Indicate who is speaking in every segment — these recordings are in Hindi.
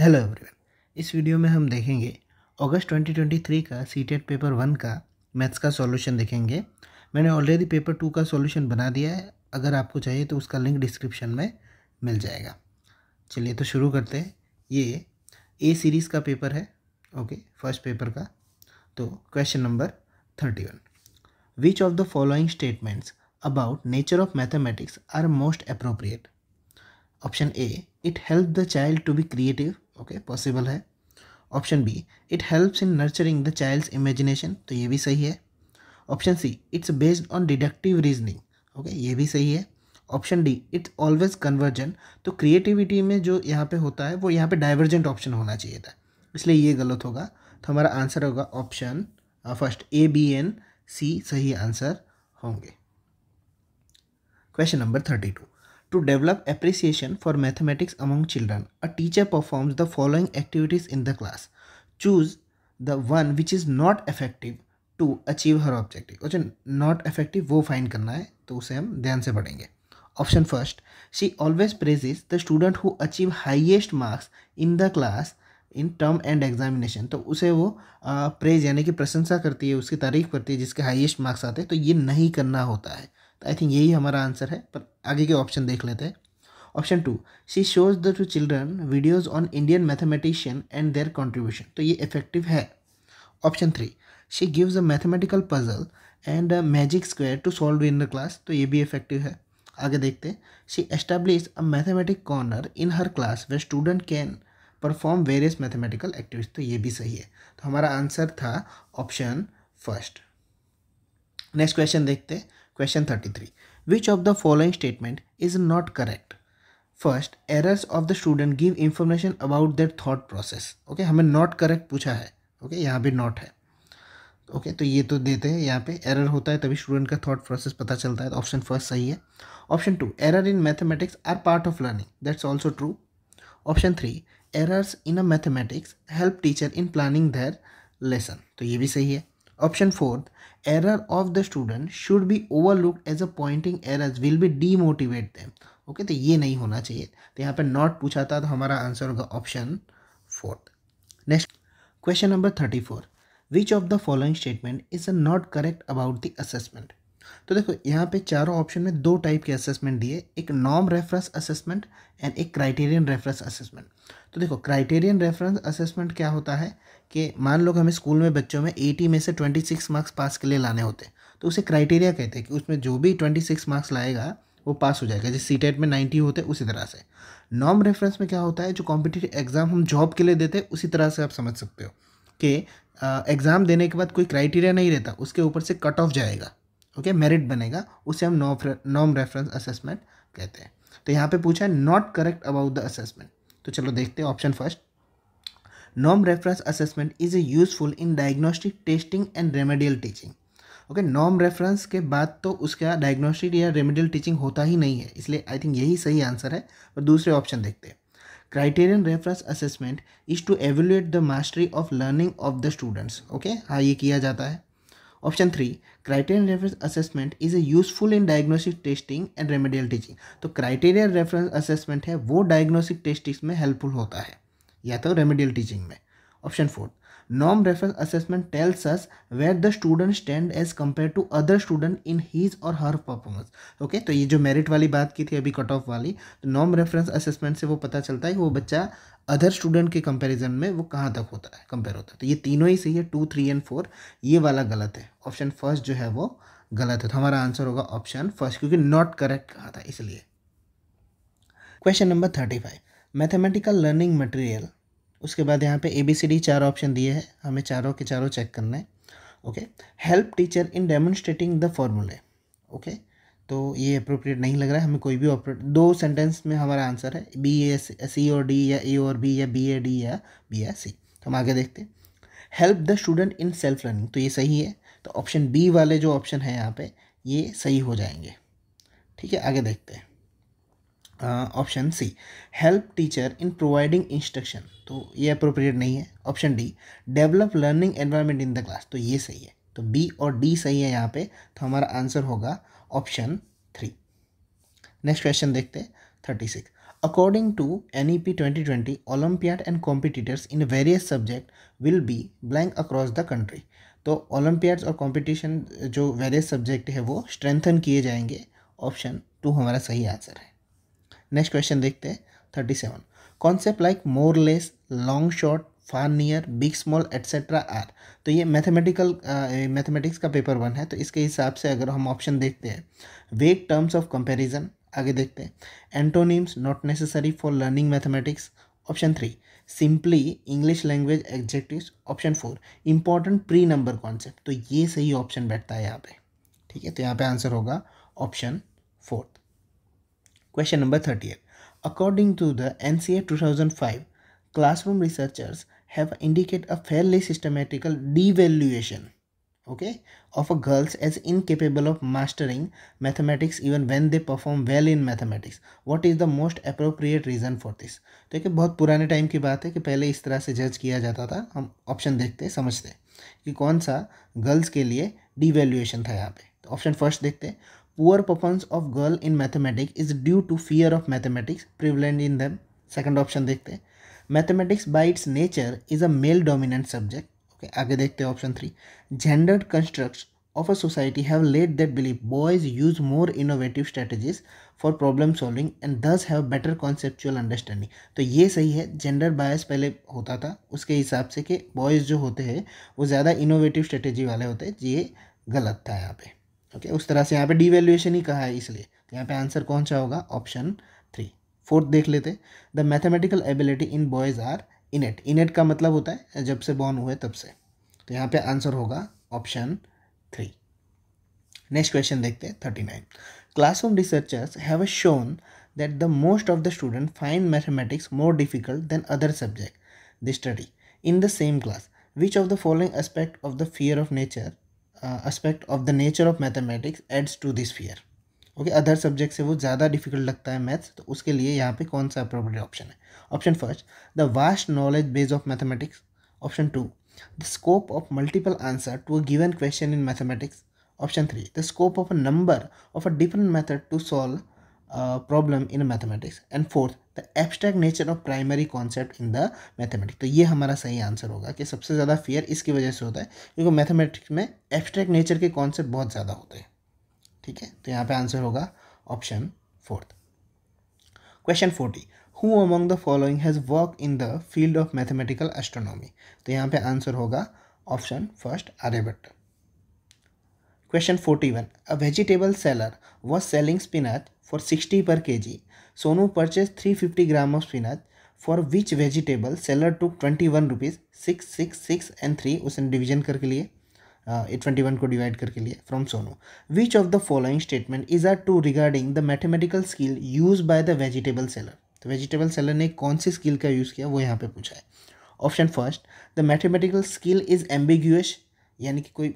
Speaker 1: हेलो एवरीवन इस वीडियो में हम देखेंगे अगस्त 2023 का सी पेपर वन का मैथ्स का सॉल्यूशन देखेंगे मैंने ऑलरेडी पेपर टू का सॉल्यूशन बना दिया है अगर आपको चाहिए तो उसका लिंक डिस्क्रिप्शन में मिल जाएगा चलिए तो शुरू करते हैं ये ए सीरीज़ का पेपर है ओके फर्स्ट पेपर का तो question number thirty one which of the following statements about nature of mathematics are most appropriate option A it help the child to be creative okay possible है option B it helps in nurturing the child's imagination तो ये भी सही है option C it's based on deductive reasoning okay ये भी सही है option D it's always conversion तो क्रिएटिविटी में जो यहाँ पे होता है वो यहाँ पे डाइवर्जेंट ऑप्शन होना चाहिए था इसलिए ये गलत होगा तो हमारा आंसर होगा option first A B and C सही आंसर होंगे question number thirty two To develop appreciation for mathematics among children, a teacher performs the following activities in the class. Choose the one which is not effective to achieve her objective. और जो not effective वो find करना है तो उसे हम ध्यान से पढ़ेंगे Option first, she always praises the student who achieve highest marks in the class in term end examination तो उसे वो प्रेज यानी कि प्रशंसा करती है उसकी तारीफ करती है जिसके हाईएस्ट मार्क्स आते हैं तो ये नहीं करना होता है तो आई थिंक यही हमारा आंसर है पर आगे के ऑप्शन देख लेते हैं option two she shows the two children videos on Indian mathematician and their contribution तो ये इफेक्टिव है option three she gives a mathematical puzzle and a magic square to solve in the class तो ये भी इफेक्टिव है आगे देखते हैं she establish a mathematic corner in हर class where student can perform various mathematical activities तो ये भी सही है तो हमारा आंसर था ऑप्शन फर्स्ट नेक्स्ट क्वेश्चन देखते हैं Question 33. Which of the following statement is not correct? First errors of the student give information about that thought process okay हमें नॉट करेक्ट पूछा है ओके okay, यहाँ भी नॉट है ओके okay, तो ये तो देते हैं यहाँ पे एरर होता है तभी स्टूडेंट का थॉट प्रोसेस पता चलता है तो ऑप्शन फर्स्ट सही है option two error in mathematics are part of learning that's also true option three errors in a mathematics help teacher in planning their lesson तो ये भी सही है Option 4th, error of the student should be overlooked as a pointing errors will be demotivate them. Okay okay, तो ये नहीं होना चाहिए तो यहाँ पे नॉट पूछा था तो हमारा आंसर होगा option fourth next question number thirty four which of the following statement is a not correct about the assessment तो देखो यहाँ पे चारों ऑप्शन में दो टाइप के असेसमेंट दिए एक नॉम रेफरेंस असेसमेंट एंड एक क्राइटेरियन रेफरेंस असेसमेंट तो देखो क्राइटेरियन रेफरेंस असेसमेंट क्या होता है कि मान लो कि हमें स्कूल में बच्चों में एटी में से ट्वेंटी सिक्स मार्क्स पास के लिए लाने होते हैं तो उसे क्राइटेरिया कहते हैं कि उसमें जो भी ट्वेंटी सिक्स मार्क्स लाएगा वो पास हो जाएगा जैसे सी टेट में नाइन्टी होते हैं उसी तरह से नॉम रेफरेंस में क्या होता है जो कॉम्पिटेटिव एग्ज़ाम हम जॉब के लिए देते हैं उसी तरह से आप समझ सकते हो कि एग्ज़ाम देने के बाद कोई क्राइटेरिया नहीं रहता उसके ऊपर से कट ऑफ जाएगा ओके मेरिट बनेगा उसे हम नॉम रेफरेंस असेसमेंट कहते हैं तो यहाँ पे पूछा है not correct about the assessment तो चलो देखते हैं option first norm reference assessment is useful in diagnostic testing and remedial teaching okay नॉम रेफरेंस के बाद तो उसका डायग्नोस्टिक या रेमेडियल टीचिंग होता ही नहीं है इसलिए आई थिंक यही सही आंसर है और दूसरे ऑप्शन देखते हैं criterion reference assessment is to evaluate the mastery of learning of the students okay हाँ ये किया जाता है option three criterion reference assessment is a useful in diagnostic testing and remedial teaching तो क्राइटेरियन रेफरेंस असेसमेंट है वो डायग्नोस्टिक टेस्टिंग में हेल्पफुल होता है या तो रेमेडियल टीचिंग में ऑप्शन फोर्थ नॉम reference assessment tells us where the student stand as compare to other student in his और हर परफॉर्मेंस ओके तो ये जो मेरिट वाली बात की थी अभी कट ऑफ वाली तो नॉम रेफरेंस असेसमेंट से वो पता चलता है कि वो बच्चा अदर स्टूडेंट के कंपेरिजन में वो कहाँ तक होता है कंपेयर होता है तो ये तीनों ही सही है टू थ्री एंड फोर ये वाला गलत है ऑप्शन फर्स्ट जो है वो गलत है तो हमारा आंसर होगा ऑप्शन फर्स्ट क्योंकि नॉट करेक्ट कहा था इसलिए question number thirty five mathematical learning material उसके बाद यहाँ पे ए बी सी डी चार ऑप्शन दिए हैं हमें चारों के चारों चेक करना है okay help teacher in demonstrating the formulae okay तो ये अप्रोप्रिएट नहीं लग रहा है हमें कोई भी ऑपरेट दो सेंटेंस में हमारा आंसर है बी ए सी और डी या ए और बी या बी ए डी या बी ए सी तो हम आगे देखते हैं help the student in self learning तो ये सही है तो ऑप्शन बी वाले जो ऑप्शन है यहाँ पे ये सही हो जाएंगे ठीक है आगे देखते हैं option C help teacher in providing instruction तो ये अप्रोप्रिएट नहीं है option D develop learning environment in the class तो ये सही है तो बी और डी सही है यहाँ पे तो हमारा आंसर होगा ऑप्शन थ्री नेक्स्ट क्वेश्चन देखते हैं thirty six according to N E P twenty twenty olympiad and competitors in various subject will be blank across the country तो ओलम्पियाड्स और कॉम्पिटिशन जो वेरियस सब्जेक्ट है वो स्ट्रेंथन किए जाएंगे ऑप्शन टू हमारा सही आंसर है नेक्स्ट क्वेश्चन देखते हैं thirty seven concept like more less long short far near big small etcetera are तो ये मैथमेटिकल मैथमेटिक्स का पेपर वन है तो इसके हिसाब से अगर हम ऑप्शन देखते हैं वेग टर्म्स ऑफ कंपेरिजन आगे देखते हैं antonyms not necessary for learning mathematics option three simply English language adjective option four important pre number concept तो ये सही ऑप्शन बैठता है यहाँ पे ठीक है तो यहाँ पे आंसर होगा option fourth Question number 38. According to the NCA 2005, classroom researchers have indicated a fairly systematical devaluation okay of a girls as incapable of mastering mathematics even when they perform well in mathematics what is the most appropriate reason for this तो ये बहुत पुराने टाइम की बात है कि पहले इस तरह से जज किया जाता था हम ऑप्शन देखते समझते कि कौन सा गर्ल्स के लिए डिवेल्यूएशन था यहाँ पे तो ऑप्शन फर्स्ट देखते poor performance of girl in mathematics is due to fear of mathematics prevalent in them second option देखते हैं mathematics by its nature is a male dominant subject okay आगे देखते हैं option three gender construct of a society have let that believe boys use more innovative strategies for problem solving and thus have better conceptual understanding तो ये सही है जेंडर बायस पहले होता था उसके हिसाब से कि बॉयज़ जो होते हैं वो ज़्यादा इनोवेटिव स्ट्रेटेजी वाले होते हैं ये गलत था यहाँ पे ओके उस तरह से यहाँ पे डिवेल्युएशन ही कहा है इसलिए तो यहाँ पे आंसर कौन सा होगा ऑप्शन थ्री फोर्थ देख लेते the mathematical ability in boys are innate innate का मतलब होता है जब से बॉर्न हुए तब से तो यहाँ पे आंसर होगा ऑप्शन थ्री नेक्स्ट क्वेश्चन देखते हैं thirty nine classroom researchers have shown that the most of the student find mathematics more difficult than other subject the study in the same class which of the following aspect of the fear of nature Uh, aspect of the nature of mathematics adds to this fear okay other subject से वो ज़्यादा डिफिकल्ट लगता है मैथ्स तो उसके लिए यहाँ पे कौन सा अप्रोप्रिएट ऑप्शन है option first the vast knowledge base of mathematics option two the scope of multiple answer to a given question in mathematics option three the scope of a number of a different method to solve problem in mathematics and fourth the abstract nature of primary concept in the mathematics तो ये हमारा सही आंसर होगा कि सबसे ज़्यादा फियर इसकी वजह से होता है क्योंकि मैथमेटिक्स में एब्स्ट्रैक्ट नेचर के कॉन्सेप्ट बहुत ज़्यादा होते हैं ठीक है तो यहाँ पे आंसर होगा option fourth question forty who among the following has work in the field of mathematical astronomy तो यहाँ पे आंसर होगा option first Aryabhata question forty one a vegetable seller was selling spinach for 60 per kg. Sonu purchased 350 gram of spinach for which vegetable seller took 21 rupees 666 and 3 उसने division करके लिए ट्वेंटी वन को डिवाइड करके लिए from Sonu which of the following statement is are true regarding the mathematical skill use by the vegetable seller तो वेजिटेबल सेलर ने कौन सी स्किल का यूज़ किया वो यहाँ पे पूछा है option first the mathematical skill is ambiguous यानी कि कोई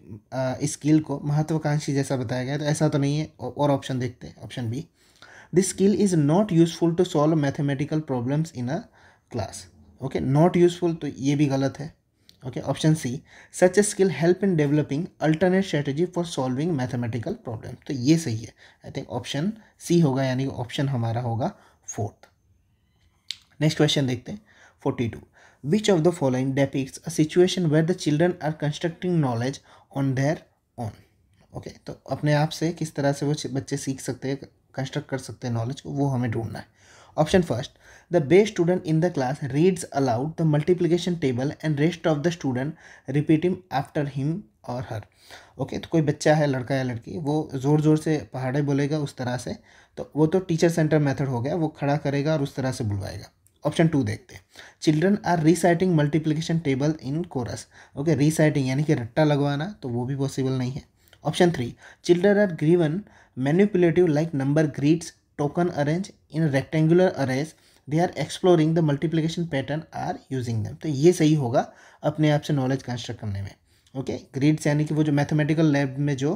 Speaker 1: स्किल को महत्वाकांक्षी जैसा बताया गया तो ऐसा तो नहीं है और ऑप्शन देखते हैं option B this skill is not useful to solve mathematical problems in a class okay not useful तो ये भी गलत है okay option C such a skill help in developing alternate strategy for solving mathematical problem तो ये सही है I think option C होगा यानी कि option हमारा होगा fourth next question देखते हैं forty two which of the following depicts a situation where the children are constructing knowledge on their own okay okay, तो अपने आप से किस तरह से वो बच्चे सीख सकते हैं कंस्ट्रक्ट कर सकते हैं नॉलेज को वो हमें ढूंढना है option first the best student in the class reads aloud the multiplication table and rest of the student repeat him after him और हर ओके तो कोई बच्चा है लड़का या लड़की वो ज़ोर ज़ोर से पहाड़े बोलेगा उस तरह से तो वो तो टीचर सेंटर मेथड हो गया वो खड़ा करेगा और उस तरह से बुलवाएगा ऑप्शन टू देखते हैं children are reciting multiplication table in chorus okay reciting यानी कि रट्टा लगवाना तो वो भी पॉसिबल नहीं है option three children are given manipulative like number grids, token arrange in rectangular arrays they are exploring the multiplication pattern are using them तो ये सही होगा अपने आप से नॉलेज कंस्ट्रक्ट करने में ओके ग्रीड्स यानी कि वो जो मैथमेटिकल लैब में जो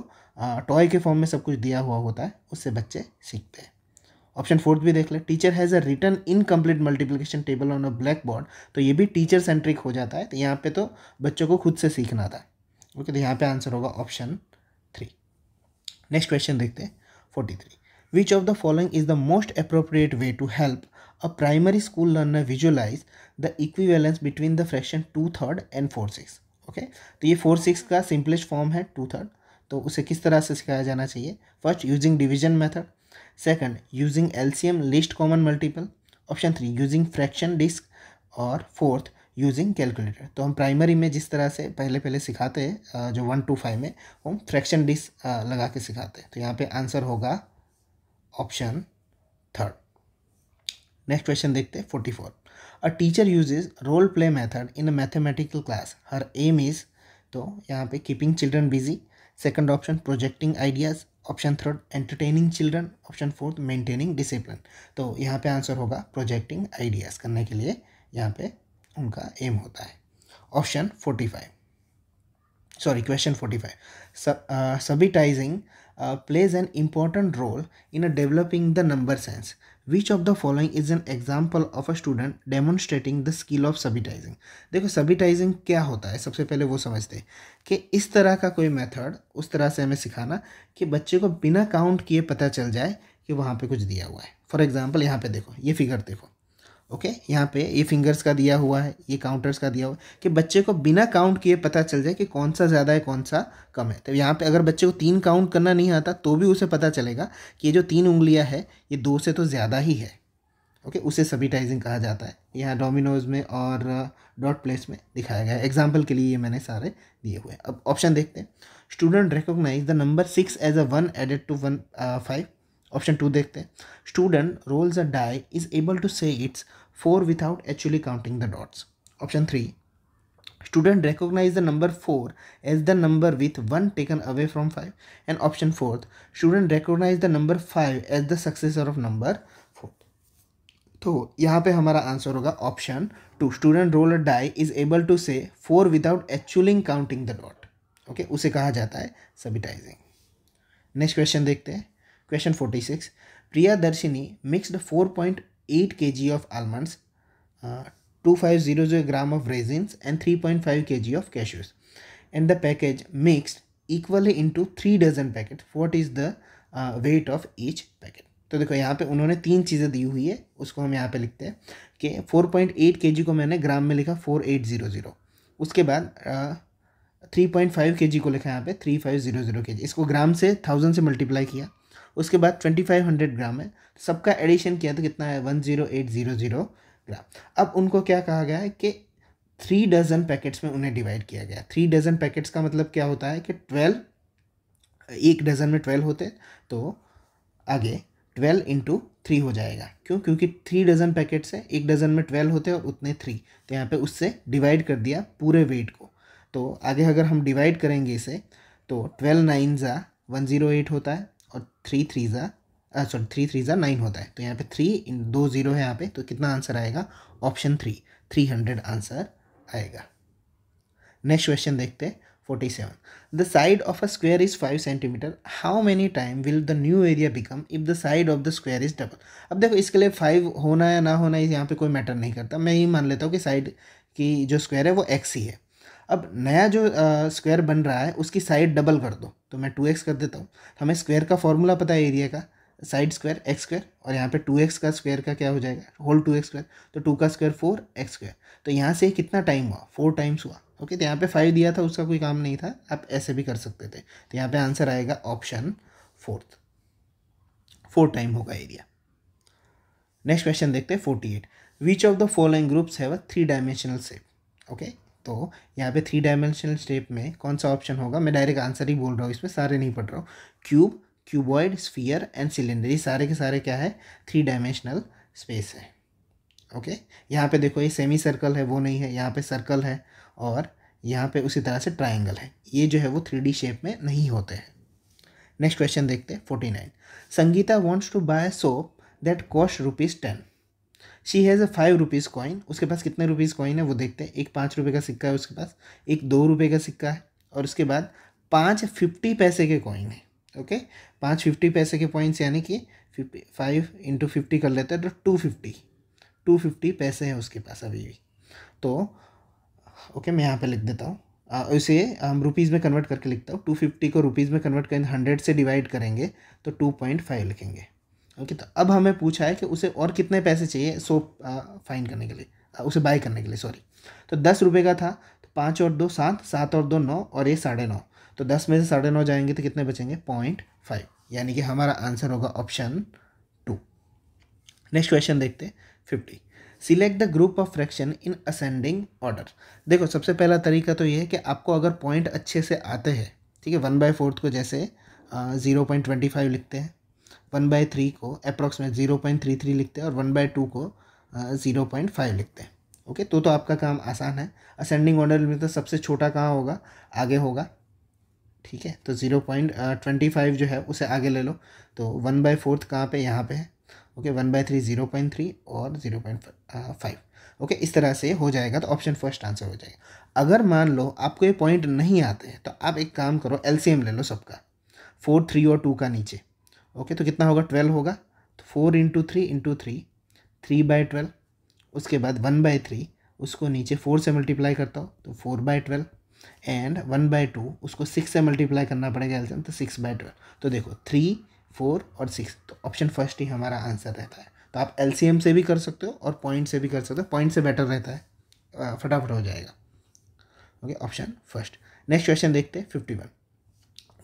Speaker 1: टॉय के फॉर्म में सब कुछ दिया हुआ होता है उससे बच्चे सीखते हैं ऑप्शन फोर्थ भी देख ले teacher has a written incomplete multiplication table on a black board तो ये भी टीचर सेंट्रिक हो जाता है तो यहाँ पे तो बच्चों को खुद से सीखना था ओके okay, तो यहाँ पे आंसर होगा ऑप्शन नेक्स्ट क्वेश्चन देखते हैं forty three which of the following is the most appropriate way to help a primary school learner visualize the equivalence between the fraction two third and four six okay तो ये फोर सिक्स का सिंपलेस्ट फॉर्म है टू थर्ड तो उसे किस तरह से सिखाया जाना चाहिए first using division method second using um least common multiple option three using fraction disc और फोर्थ यूजिंग कैलकुलेटर तो हम प्राइमरी में जिस तरह से पहले पहले सिखाते हैं जो वन टू फाइव में हम फ्रैक्शन डिस लगा के सिखाते हैं तो यहाँ पे आंसर होगा ऑप्शन थर्ड नेक्स्ट क्वेश्चन देखते हैं forty four a teacher uses role play method in a mathematical class her aim is तो यहाँ पे keeping children busy second option projecting ideas option third entertaining children option fourth maintaining discipline तो यहाँ पे आंसर होगा प्रोजेक्टिंग आइडियाज़ करने के लिए यहाँ पे उनका एम होता है option forty five sorry question forty five subitizing plays an important role in developing the number sense which of the following is an example of a student demonstrating the skill of subitizing देखो सबिटाइजिंग क्या होता है सबसे पहले वो समझते कि इस तरह का कोई मेथड उस तरह से हमें सिखाना कि बच्चे को बिना काउंट किए पता चल जाए कि वहाँ पे कुछ दिया हुआ है फॉर एग्जाम्पल यहाँ पे देखो ये फिगर देखो ओके okay, यहाँ पे ये फिंगर्स का दिया हुआ है ये काउंटर्स का दिया हुआ है कि बच्चे को बिना काउंट किए पता चल जाए कि कौन सा ज़्यादा है कौन सा कम है तो यहाँ पे अगर बच्चे को तीन काउंट करना नहीं आता तो भी उसे पता चलेगा कि ये जो तीन उंगलियाँ है ये दो से तो ज़्यादा ही है ओके okay, उसे सबिटाइजिंग कहा जाता है यहाँ डोमिनोज में और डॉट uh, प्लेस में दिखाया गया है एग्जाम्पल के लिए ये मैंने सारे दिए हुए हैं अब ऑप्शन देखते हैं student recognize the number six as a one added to one five option two देखते हैं student rolls a die is able to say it's four without actually counting the dots option three student recognize the number four as the number with one taken away from five and option fourth student recognize the number five as the successor of number तो यहाँ पे हमारा आंसर होगा option two student roll die is able to say four without एक्चुअलिंग काउंटिंग द डॉट ओके उसे कहा जाता है सबिटाइजिंग नेक्स्ट क्वेश्चन देखते हैं question forty six Priyadarshini mixed four point eight K G of almonds two five zero zero gram of raisins and three point five K G of cashews and the package mixed equally into three dozen packet what is the weight of each packet तो देखो यहाँ पे उन्होंने तीन चीज़ें दी हुई है उसको हम यहाँ पे लिखते हैं कि फोर पॉइंट एट के जी को मैंने ग्राम में लिखा फोर एट जीरो जीरो उसके बाद थ्री पॉइंट फाइव के जी को लिखा यहाँ पे थ्री फाइव जीरो जीरो के जी इसको ग्राम से थाउजेंड से मल्टीप्लाई किया उसके बाद ट्वेंटी फाइव हंड्रेड ग्राम है सबका एडिशन किया तो कितना है one zero eight zero zero gram अब उनको क्या कहा गया है कि थ्री डजन पैकेट्स में उन्हें डिवाइड किया गया थ्री डजन पैकेट्स का मतलब क्या होता है कि ट्वेल्व एक डजन में ट्वेल्व होते तो आगे ट्वेल्व इंटू थ्री हो जाएगा क्यों क्योंकि थ्री डजन पैकेट्स है एक डजन में ट्वेल्व होते हैं और उतने थ्री तो यहाँ पे उससे डिवाइड कर दिया पूरे वेट को तो आगे अगर हम डिवाइड करेंगे इसे तो ट्वेल्व नाइन ज़ा वन ज़ीरो एट होता है और थ्री थ्री ज़ा सॉरी थ्री थ्री ज़ा नाइन होता है तो यहाँ पे थ्री इन दो ज़ीरो है यहाँ पे तो कितना आंसर आएगा option three three hundred answer आएगा नेक्स्ट क्वेश्चन देखते हैं forty seven the side of a square is five centimeter how many time will the new area become if the side of the square is double अब देखो इसके लिए फाइव होना या ना होना यहाँ पे कोई मैटर नहीं करता मैं ये मान लेता हूँ कि साइड की जो स्क्वायर है वो एक्स ही है अब नया जो स्क्वायर बन रहा है उसकी साइड डबल कर दो तो मैं टू एक्स कर देता हूँ तो हमें स्क्वायर का फॉर्मूला पता है एरिया का साइड स्क्वायर एक्स स्क्वायर और यहाँ पे टू एक्स का स्क्वायर का क्या हो जाएगा होल टू एक्स स्क्वायर तो टू का स्क्वायर फोर एक्स स्क्वायर तो यहाँ से कितना टाइम हुआ फोर टाइम्स हुआ ओके तो यहाँ पर फाइव दिया था उसका कोई काम नहीं था आप ऐसे भी कर सकते थे तो यहाँ पर आंसर आएगा ऑप्शन फोर्थ फोर टाइम होगा एरिया नेक्स्ट क्वेश्चन देखते हैं forty eight which of the following groups have a three dimensional shape okay तो यहाँ पे थ्री डायमेंशनल शेप में कौन सा ऑप्शन होगा मैं डायरेक्ट आंसर ही बोल रहा हूँ इसमें सारे नहीं पढ़ रहा हूँ cube cuboid sphere and cylinder ये सारे के सारे क्या है थ्री डायमेंशनल स्पेस है ओके यहाँ पे देखो ये सेमी सर्कल है वो नहीं है यहाँ पे सर्कल है और यहाँ पे उसी तरह से ट्राइंगल है ये जो है वो थ्री शेप में नहीं होते हैं नेक्स्ट क्वेश्चन देखते हैं forty nine Sangeeta wants to buy soap that cost rupees ten she has a five rupees coin उसके पास कितने रुपीज़ कॉइन है वो देखते हैं एक पाँच रुपये का सिक्का है उसके पास एक दो रुपये का सिक्का है और उसके बाद पाँच फिफ्टी पैसे के कॉइन है ओके पाँच फिफ्टी पैसे के कॉइन्स यानी कि फिफ्टी फाइव इंटू फिफ्टी कर लेते हैं तो टू फिफ्टी टू फिफ्टी पैसे हैं उसके पास अभी भी तो ओके मैं यहाँ पे लिख देता हूँ उसे हम रुपीज़ में कन्वर्ट करके लिखता हूँ टू फिफ्टी को रुपीज़ में कन्वर्ट करें हंड्रेड से डिवाइड करेंगे तो टू पॉइंट फाइव लिखेंगे ओके तो अब हमें पूछा है कि उसे और कितने पैसे चाहिए सोप फाइन करने के लिए आ, उसे बाय करने के लिए सॉरी तो दस रुपये का था तो पाँच और दो सात सात और दो नौ और ये साढ़े नौ तो दस में से साढ़े नौ जाएंगे तो कितने बचेंगे पॉइंट फाइव यानी कि हमारा आंसर होगा ऑप्शन टू नेक्स्ट क्वेश्चन देखते fifty select the group of fraction in ascending order देखो सबसे पहला तरीका तो ये है कि आपको अगर पॉइंट अच्छे से आते हैं ठीक है वन बाय फोर्थ को जैसे ज़ीरो पॉइंट ट्वेंटी फाइव लिखते हैं वन बाय थ्री को approximate zero point three three लिखते हैं और वन बाय टू को ज़ीरो पॉइंट फाइव लिखते हैं ओके तो तो आपका काम आसान है असेंडिंग ऑर्डर में तो सबसे छोटा कहाँ होगा आगे होगा ठीक है तो ज़ीरो पॉइंट ट्वेंटी फाइव जो है उसे आगे ले लो तो वन बाय फोर्थ कहाँ पर यहाँ पर है okay one by three zero point three और ज़ीरो पॉइंट फाइव ओके इस तरह से हो जाएगा तो ऑप्शन फर्स्ट आंसर हो जाएगा अगर मान लो आपको ये पॉइंट नहीं आते तो आप एक काम करो एल ले लो सबका फोर थ्री और टू का नीचे ओके तो कितना होगा ट्वेल्व होगा तो four into three into three three by twelve उसके बाद वन बाय थ्री उसको नीचे फोर से मल्टीप्लाई करता हूँ तो four by twelve and one by two उसको सिक्स से मल्टीप्लाई करना पड़ेगा एल्सम तो सिक्स बाय ट्वेल्व तो देखो थ्री फोर और सिक्स तो ऑप्शन फर्स्ट ही हमारा आंसर रहता है तो आप एल से भी कर सकते हो और पॉइंट से भी कर सकते हो पॉइंट से बेटर रहता है फटाफट हो जाएगा okay option first next question देखते हैं fifty one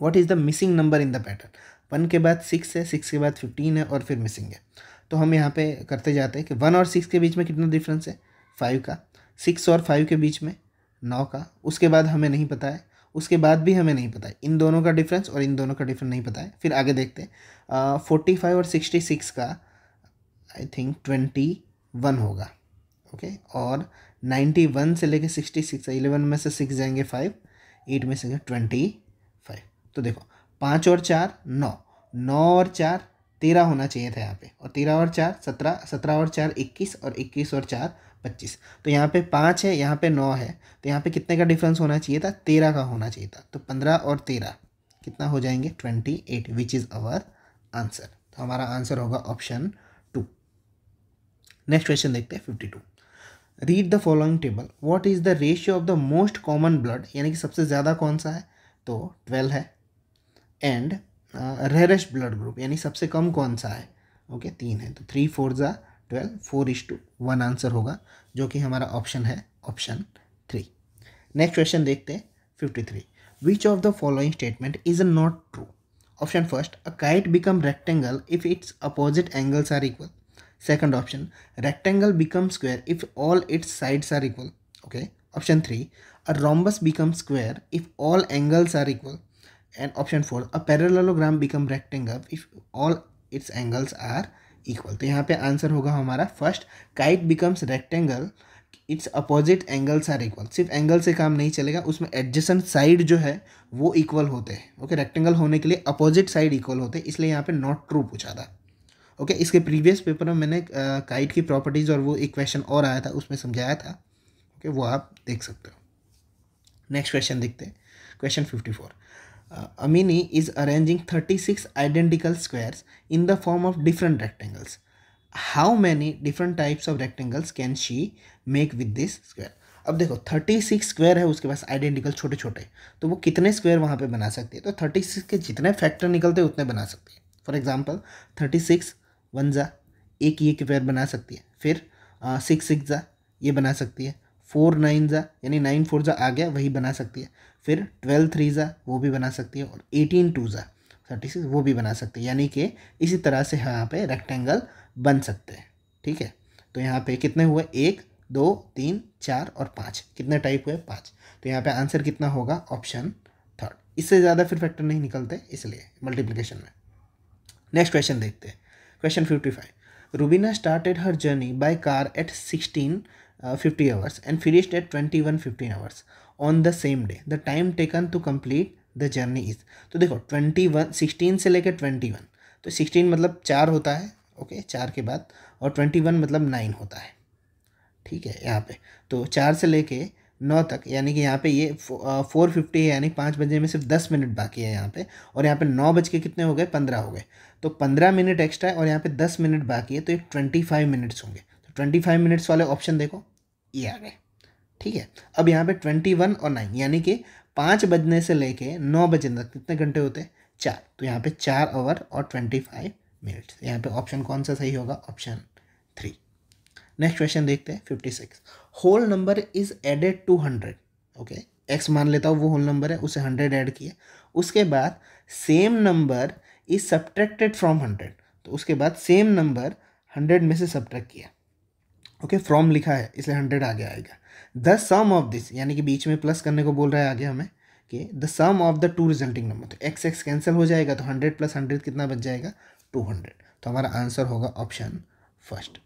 Speaker 1: what is the missing number in the pattern one के बाद सिक्स है सिक्स के बाद फिफ्टीन है और फिर मिसिंग है तो हम यहाँ पे करते जाते हैं कि वन और सिक्स के बीच में कितना डिफरेंस है फाइव का सिक्स और फाइव के बीच में नौ का उसके बाद हमें नहीं पता है उसके बाद भी हमें नहीं पता है इन दोनों का डिफरेंस और इन दोनों का डिफरेंस नहीं पता है फिर आगे देखते हैं फोर्टी फाइव और सिक्सटी सिक्स का आई थिंक ट्वेंटी वन होगा ओके okay? और नाइन्टी वन से लेके सिक्सटी सिक्स इलेवन में से सिक्स जाएंगे फाइव एट में से ट्वेंटी फाइव तो देखो पाँच और चार नौ नौ और चार तेरह होना चाहिए था यहाँ पे और तेरह और चार सत्रह सत्रह और चार इक्कीस और इक्कीस और चार पच्चीस तो यहाँ पे पाँच है यहाँ पे नौ है तो यहाँ पे कितने का डिफरेंस होना चाहिए था तेरह का होना चाहिए था तो पंद्रह और तेरह कितना हो जाएंगे twenty eight which is our answer तो हमारा आंसर होगा ऑप्शन टू नेक्स्ट क्वेश्चन देखते हैं fifty two read the following table what is the ratio of the most common blood यानी कि सबसे ज़्यादा कौन सा है तो ट्वेल्व है एंड रेरेस्ट ब्लड ग्रुप यानी सबसे कम कौन सा है ओके okay, तीन है तो थ्री फोर ज़ा twelve four is two one answer होगा जो कि हमारा ऑप्शन है ऑप्शन थ्री नेक्स्ट क्वेश्चन देखते हैं fifty three which of the following statement is not true option first a kite become rectangle if its opposite angles are equal second option rectangle become square if all its sides are equal okay option three a rhombus become square if all angles are equal and option four a parallelogram become rectangle if all its angles are equal तो यहाँ पे आंसर होगा हमारा first kite becomes rectangle its opposite angles are equal सिर्फ एंगल से काम नहीं चलेगा उसमें adjacent साइड जो है वो इक्वल होते हैं ओके okay, रेक्टेंगल होने के लिए अपोजिट साइड इक्वल होते हैं इसलिए यहाँ पे नॉट ट्रू पूछा था ओके okay, इसके प्रीवियस पेपर में मैंने काइट की प्रॉपर्टीज़ और वो एक क्वेश्चन और आया था उसमें समझाया था ओके okay, वो आप देख सकते हो नेक्स्ट क्वेश्चन देखते हैं question fifty four uh, is arranging thirty six identical squares in the form of different rectangles how many different types of rectangles can she make with this square? अब देखो थर्टी सिक्स स्क्वायर है उसके पास आइडेंटिकल छोटे छोटे तो वो कितने स्क्वायर वहाँ पर बना सकती है तो थर्टी सिक्स के जितने फैक्टर निकलते हैं उतने बना सकती है for example thirty six one ज़ा एक ये स्क्वायर बना सकती है फिर सिक्स सिक्स ज़ा ये बना सकती है फोर नाइन ज़ा यानी नाइन फोर ज़ा आ गया वही बना सकती है फिर ट्वेल्व थ्री ज़ा वो भी बना सकती है और एटीन टू ज़ा थर्टी सिक्स वो भी बना सकते हैं यानी कि इसी तरह से यहाँ पे रेक्टेंगल बन सकते हैं ठीक है तो यहाँ पे कितने हुए एक दो तीन चार और पाँच कितने टाइप हुए पाँच तो यहाँ पे आंसर कितना होगा ऑप्शन थर्ड इससे ज़्यादा फिर फैक्टर नहीं निकलते इसलिए मल्टीप्लिकेशन में नेक्स्ट क्वेश्चन देखते हैं question fifty five Rubina started her journey by car at sixteen fifty hours and finished at twenty one fifteen hours on the same day the time taken to complete the journey is तो देखो ट्वेंटी वन सिक्सटीन से लेकर ट्वेंटी वन तो सिक्सटीन मतलब चार होता है ओके चार के बाद और ट्वेंटी वन मतलब नाइन होता है ठीक है यहाँ पे तो चार से लेके नौ तक यानी कि यहाँ पे ये फोर फिफ्टी uh, है यानी पाँच बजे में सिर्फ दस मिनट बाकी है यहाँ पे और यहाँ पे नौ बज के कितने हो गए पंद्रह हो गए तो पंद्रह मिनट एक्स्ट्रा है और यहाँ पे दस मिनट बाकी है तो ये ट्वेंटी फाइव मिनट्स होंगे तो ट्वेंटी फाइव मिनट्स वाले ऑप्शन देखो ये आ गए ठीक है अब यहाँ पे ट्वेंटी वन और नाइन यानी कि पाँच बजने से लेके नौ बजे तक कितने घंटे होते हैं चार तो यहाँ पे चार आवर और ट्वेंटी फाइव मिनट यहाँ पे ऑप्शन कौन सा सही होगा ऑप्शन थ्री नेक्स्ट क्वेश्चन देखते हैं fifty six whole number is added to hundred okay x मान लेता हूँ वो होल नंबर है उसे हंड्रेड ऐड किया उसके बाद same number is subtracted from hundred तो उसके बाद सेम नंबर हंड्रेड में से सब्ट्रैक्ट किया ओके okay, फ्रॉम लिखा है इसलिए हंड्रेड आगे आएगा द सम ऑफ दिस यानी कि बीच में प्लस करने को बोल रहा है आगे हमें कि the sum of the two resulting number तो एक्स एक्स कैंसिल हो जाएगा तो हंड्रेड प्लस हंड्रेड कितना बच जाएगा टू हंड्रेड तो हमारा आंसर होगा ऑप्शन फर्स्ट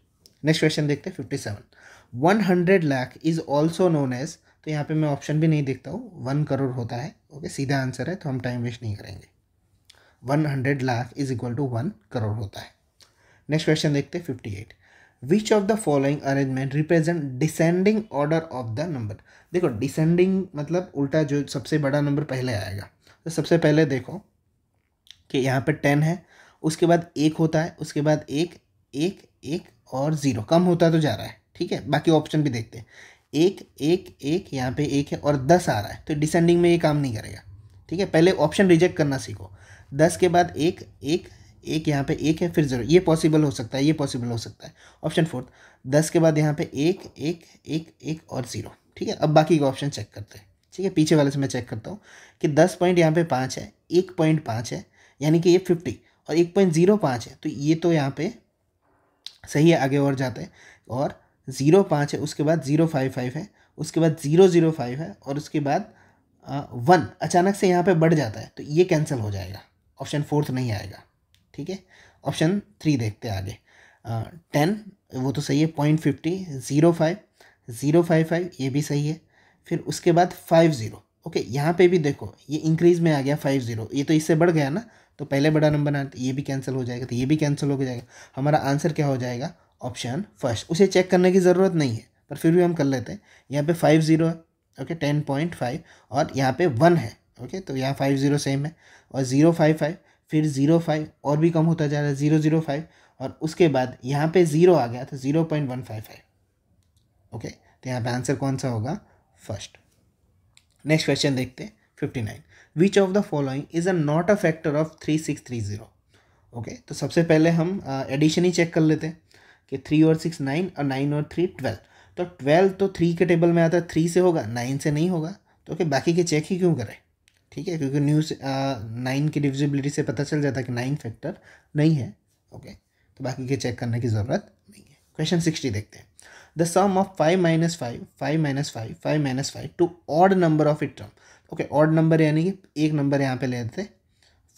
Speaker 1: नेक्स्ट क्वेश्चन देखते fifty seven one hundred lakh is also known as तो यहाँ पे मैं ऑप्शन भी नहीं देखता हूँ वन करोड़ होता है ओके okay, सीधा आंसर है तो हम टाइम वेस्ट नहीं करेंगे one hundred lakh is equal to one crore होता है नेक्स्ट क्वेश्चन देखते fifty eight which of the following arrangement represent descending order of the number देखो डिसेंडिंग मतलब उल्टा जो सबसे बड़ा नंबर पहले आएगा तो सबसे पहले देखो कि यहाँ पर टेन है उसके बाद एक होता है उसके बाद एक एक एक और ज़ीरो कम होता तो जा रहा है ठीक है बाकी ऑप्शन भी देखते हैं एक एक एक यहाँ पे एक है और दस आ रहा है तो डिसेंडिंग में ये काम नहीं करेगा ठीक है पहले ऑप्शन रिजेक्ट करना सीखो दस के बाद एक एक एक यहाँ पे एक है फिर ज़ीरो ये पॉसिबल हो सकता है ये पॉसिबल हो सकता है ऑप्शन फोर्थ दस के बाद यहाँ पे एक एक एक एक और ज़ीरो ठीक है अब बाकी का ऑप्शन चेक करते हैं ठीक है पीछे वाले से मैं चेक करता हूँ कि दस पॉइंट यहाँ पे पाँच है एक पॉइंट पाँच है यानी कि ये फिफ्टी और एक पॉइंट ज़ीरो पाँच है तो ये तो यहाँ पर सही है आगे और जाते हैं और ज़ीरो पाँच है उसके बाद ज़ीरो फाइव फाइव है उसके बाद ज़ीरो ज़ीरो फाइव है और उसके बाद वन अचानक से यहाँ पर बढ़ जाता है तो ये कैंसिल हो जाएगा ऑप्शन फोर्थ नहीं आएगा ठीक है ऑप्शन थ्री देखते हैं आगे टेन वो तो सही है point fifty zero five zero five five ये भी सही है फिर उसके बाद फाइव ज़ीरो ओके यहाँ पे भी देखो ये इंक्रीज़ में आ गया फाइव ज़ीरो ये तो इससे बढ़ गया ना तो पहले बड़ा नंबर आना तो ये भी कैंसिल हो जाएगा तो ये भी कैंसिल हो जाएगा हमारा आंसर क्या हो जाएगा ऑप्शन फर्स्ट उसे चेक करने की ज़रूरत नहीं है पर फिर भी हम कर लेते हैं यहाँ पे फाइव ज़ीरो है ओके टेन पॉइंट फाइव और यहाँ पे वन है ओके तो यहाँ फाइव ज़ीरो सेम है और ज़ीरो फाइव फाइव फिर ज़ीरो फाइव और भी कम होता जा रहा है ज़ीरो ज़ीरो फाइव और उसके बाद यहाँ पे ज़ीरो आ गया तो zero point one five five okay तो यहाँ पे आंसर कौन सा होगा फर्स्ट नेक्स्ट क्वेश्चन देखते हैं fifty nine which of the following is a not a factor of three six three zero okay तो सबसे पहले हम एडिशन uh, ही चेक कर लेते हैं कि थ्री और सिक्स नाइन और नाइन और थ्री ट्वेल्व तो ट्वेल्व तो थ्री के टेबल में आता है थ्री से होगा नाइन से नहीं होगा तो ओके okay, बाकी के चेक ही क्यों करें ठीक है क्योंकि न्यूज़ नाइन की डिविजिबिलिटी से पता चल जाता है कि नाइन फैक्टर नहीं है ओके तो बाकी के चेक करने की ज़रूरत नहीं है क्वेश्चन सिक्सटी देखते हैं the sum of five minus five five minus five five minus five two odd number of it term okay odd number यानी कि एक नंबर यहाँ पे ले लेते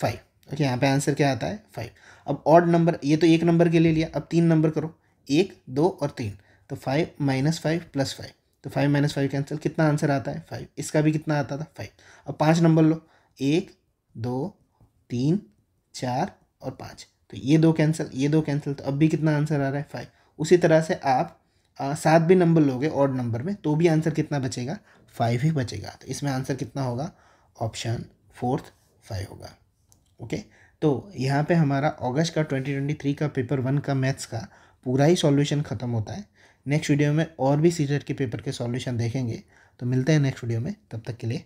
Speaker 1: फाइव ओके यहाँ पे आंसर क्या आता है फाइव अब ऑड नंबर ये तो एक नंबर के ले लिया अब तीन नंबर करो एक दो और तीन तो five minus five plus five तो फाइव माइनस फाइव कैंसिल कितना आंसर आता है फाइव इसका भी कितना आता था फाइव अब पाँच नंबर लो एक दो तीन चार और पाँच तो ये दो कैंसिल ये दो कैंसिल तो अब भी कितना आंसर आ रहा है फाइव उसी तरह से आप सात भी नंबर लोगे ऑड नंबर में तो भी आंसर कितना बचेगा फाइव ही बचेगा तो इसमें आंसर कितना होगा ऑप्शन फोर्थ फाइव होगा ओके तो यहाँ पे हमारा अगस्त का ट्वेंटी ट्वेंटी थ्री का पेपर वन का मैथ्स का पूरा ही सॉल्यूशन ख़त्म होता है नेक्स्ट वीडियो में और भी सीजेट के पेपर के सॉल्यूशन देखेंगे तो मिलते हैं नेक्स्ट वीडियो में तब तक के लिए